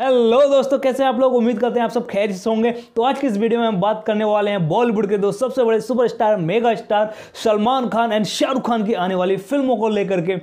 hello दोस्तों कैसे आप लोग उम्मीद करते हैं आप सब खैर से होंगे तो आज की इस वीडियो में हम बात करने वाले हैं बॉलीवुड के दो सबसे बड़े superstar mega star Salman Khan and Shahrukh Khan की आने वाली फिल्मों को लेकर के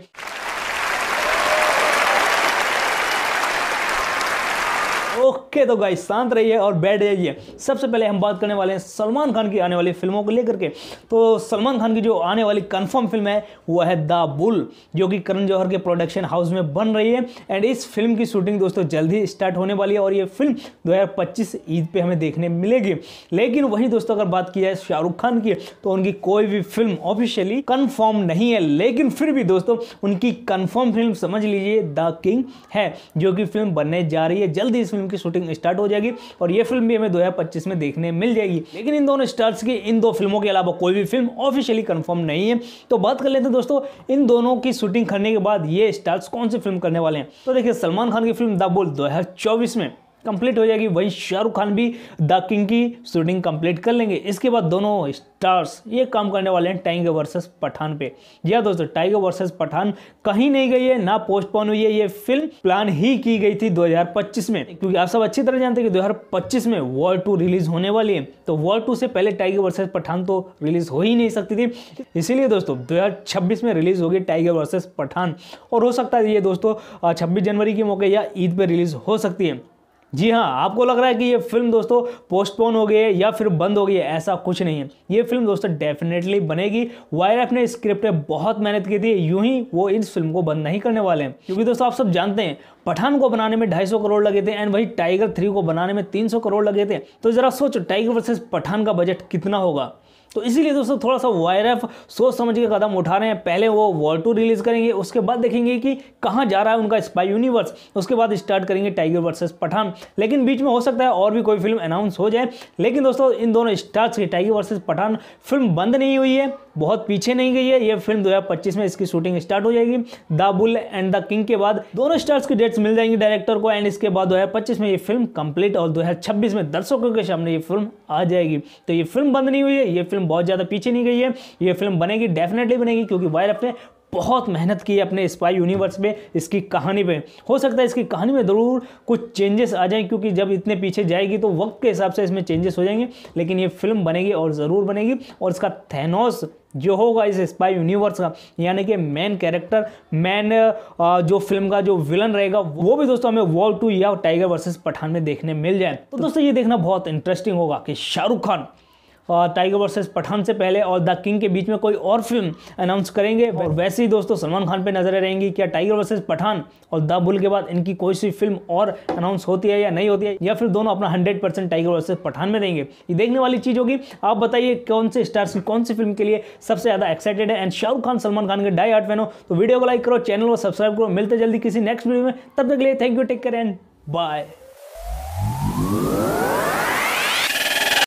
ओके तो गाइस शांत रहिए और बैठ जाइए सबसे पहले हम बात करने वाले हैं सलमान खान की आने वाली फिल्मों को लेकर के तो सलमान खान की जो आने वाली कन्फर्म फिल्म है वह है द बुल जो कि करण जौहर के प्रोडक्शन हाउस में बन रही है एंड इस फिल्म की शूटिंग दोस्तों जल्द ही स्टार्ट होने वाली है और ये फिल्म दो ईद पर हमें देखने मिलेगी लेकिन वही दोस्तों अगर बात की जाए शाहरुख खान की तो उनकी कोई भी फिल्म ऑफिशियली कन्फर्म नहीं है लेकिन फिर भी दोस्तों उनकी कन्फर्म फिल्म समझ लीजिए द किंग है जो कि फिल्म बनने जा रही है जल्द इस फिल्म की शूटिंग शूटिंग स्टार्ट हो जाएगी और ये फिल्म भी हमें दो में देखने मिल जाएगी लेकिन इन दोनों स्टार्स की इन दो फिल्मों के अलावा कोई भी फिल्म ऑफिशियली कन्फर्म नहीं है तो बात कर लेते हैं दोस्तों इन दोनों की शूटिंग करने के बाद ये स्टार्स कौन सी फिल्म करने वाले हैं तो देखिए सलमान खान की फिल्म द बुल दो में कंप्लीट हो जाएगी वहीं शाहरुख खान भी द किंग की शूटिंग कंप्लीट कर लेंगे इसके बाद दोनों स्टार्स ये काम करने वाले हैं टाइगर वर्सेस पठान पे या दोस्तों टाइगर वर्सेस पठान कहीं नहीं गई है ना पोस्टपोन हुई है ये फिल्म प्लान ही की गई थी 2025 में क्योंकि आप सब अच्छी तरह जानते हैं कि 2025 में वॉर टू रिलीज होने वाली है तो वॉर टू से पहले टाइगर वर्सेज पठान तो रिलीज हो ही नहीं सकती थी इसीलिए दोस्तों दो में रिलीज होगी टाइगर वर्सेज पठान और हो सकता है ये दोस्तों छब्बीस जनवरी के मौके या ईद पर रिलीज हो सकती है जी हाँ आपको लग रहा है कि ये फिल्म दोस्तों पोस्टपोन हो गई है या फिर बंद हो गई है ऐसा कुछ नहीं है ये फिल्म दोस्तों डेफिनेटली बनेगी वायर ने स्क्रिप्ट बहुत मेहनत की थी यूं ही वो इस फिल्म को बंद नहीं करने वाले हैं क्योंकि दोस्तों आप सब जानते हैं पठान को बनाने में 250 करोड़ लगे थे एंड वही टाइगर थ्री को बनाने में 300 करोड़ लगे थे तो जरा सोचो टाइगर वर्सेज पठान का बजट कितना होगा तो इसीलिए दोस्तों थोड़ा सा वायरफ सोच समझ के कदम उठा रहे हैं पहले वो वॉल टू रिलीज करेंगे उसके बाद देखेंगे कि कहाँ जा रहा है उनका स्पाई यूनिवर्स उसके बाद स्टार्ट करेंगे टाइगर वर्सेस पठान लेकिन बीच में हो सकता है और भी कोई फिल्म अनाउंस हो जाए लेकिन दोस्तों इन दोनों स्टार्स की टाइगर वर्सेज पठान फिल्म बंद नहीं हुई है बहुत पीछे नहीं गई है ये फिल्म दो में इसकी शूटिंग स्टार्ट हो जाएगी The Bull and The King के बाद दोनों स्टार्स की डेट्स मिल जाएंगी डायरेक्टर को एंड इसके बाद दो में ये फिल्म कंप्लीट और दो में दर्शकों के सामने ये फिल्म आ जाएगी तो ये फिल्म बंद नहीं हुई है ये फिल्म फिल्म बहुत ज़्यादा पीछे नहीं गई है ये फिल्म बनेगी डेफिनेटली बनेगी क्योंकि वायरफ ने बहुत मेहनत की है अपने स्पाई यूनिवर्स में इसकी कहानी पे हो सकता है इसकी कहानी में ज़रूर कुछ चेंजेस आ जाएं क्योंकि जब इतने पीछे जाएगी तो वक्त के हिसाब से इसमें चेंजेस हो जाएंगे लेकिन ये फिल्म बनेगी और ज़रूर बनेगी और इसका थैनोस जो होगा इस स्पाई यूनिवर्स का यानी कि मेन कैरेक्टर मेन जो फिल्म का जो विलन रहेगा वो भी दोस्तों हमें वॉल टू या टाइगर वर्सेज पठान में देखने मिल जाए तो दोस्तों ये देखना बहुत इंटरेस्टिंग होगा कि शाहरुख खान टाइगर वर्सेस पठान से पहले और द किंग के बीच में कोई और फिल्म अनाउंस करेंगे और वैसे ही दोस्तों सलमान खान पे नजरें रहेंगी क्या टाइगर वर्सेस पठान और द बुल के बाद इनकी कोई सी फिल्म और अनाउंस होती है या नहीं होती है या फिर दोनों अपना hundred percent Tiger versus Pathaan में देंगे ये देखने वाली चीज़ होगी आप बताइए कौन से स्टार्स की कौन सी फिल्म के लिए सबसे ज़्यादा एक्साइटेड है एंड शाहरुख खान सलमान खान के डाई आर्ट फैन हो तो वीडियो को लाइक करो चैनल को सब्सक्राइब करो मिलते जल्दी किसी नेक्स्ट वीडियो में तब तक लिए thank you take care and bye